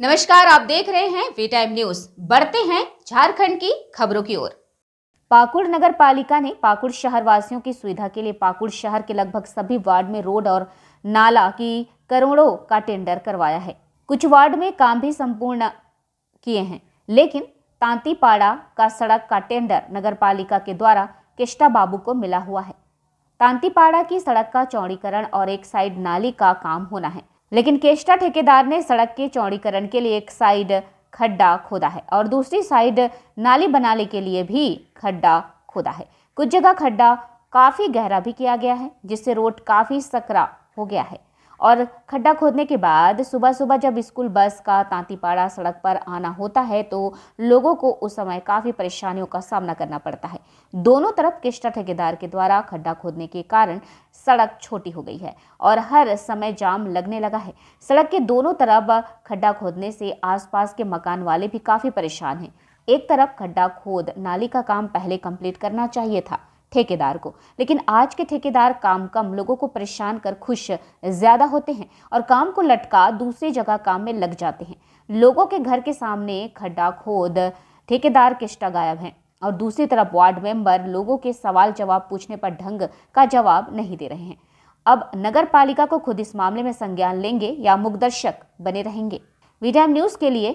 नमस्कार आप देख रहे हैं वी टाइम न्यूज बढ़ते हैं झारखंड की खबरों की ओर पाकुड़ नगर पालिका ने पाकुड़ शहर वासियों की सुविधा के लिए पाकुड़ शहर के लगभग सभी वार्ड में रोड और नाला की करोड़ों का टेंडर करवाया है कुछ वार्ड में काम भी संपूर्ण किए हैं लेकिन तांतीपाड़ा का सड़क का टेंडर नगर पालिका के द्वारा किश्ता बाबू को मिला हुआ है तांतीपाड़ा की सड़क का चौड़ीकरण और एक साइड नाली का काम होना है लेकिन केस्टा ठेकेदार ने सड़क के चौड़ीकरण के लिए एक साइड खड्डा खोदा है और दूसरी साइड नाली बनाने के लिए भी खड्डा खोदा है कुछ जगह खड्डा काफ़ी गहरा भी किया गया है जिससे रोड काफ़ी सकरा हो गया है और खड्डा खोदने के बाद सुबह सुबह जब स्कूल बस का तांतीपाड़ा सड़क पर आना होता है तो लोगों को उस समय काफ़ी परेशानियों का सामना करना पड़ता है दोनों तरफ किश्ता ठेकेदार के द्वारा खड्डा खोदने के कारण सड़क छोटी हो गई है और हर समय जाम लगने लगा है सड़क के दोनों तरफ खड्डा खोदने से आसपास के मकान वाले भी काफ़ी परेशान हैं एक तरफ खड्डा खोद नाली का काम पहले कंप्लीट करना चाहिए था ठेकेदार को लेकिन आज के ठेकेदार काम कम लोगों को परेशान कर खुश ज़्यादा होते हैं और काम को लटका दूसरी जगह काम में लग जाते हैं लोगों के घर के सामने खड्डा खोद ठेकेदार किश्ता गायब है और दूसरी तरफ वार्ड मेंबर लोगों के सवाल जवाब पूछने पर ढंग का जवाब नहीं दे रहे हैं अब नगर पालिका को खुद इस मामले में संज्ञान लेंगे या मुखदर्शक बने रहेंगे वी न्यूज़ के लिए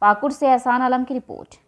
पाकुड़ से एहसान आलम की रिपोर्ट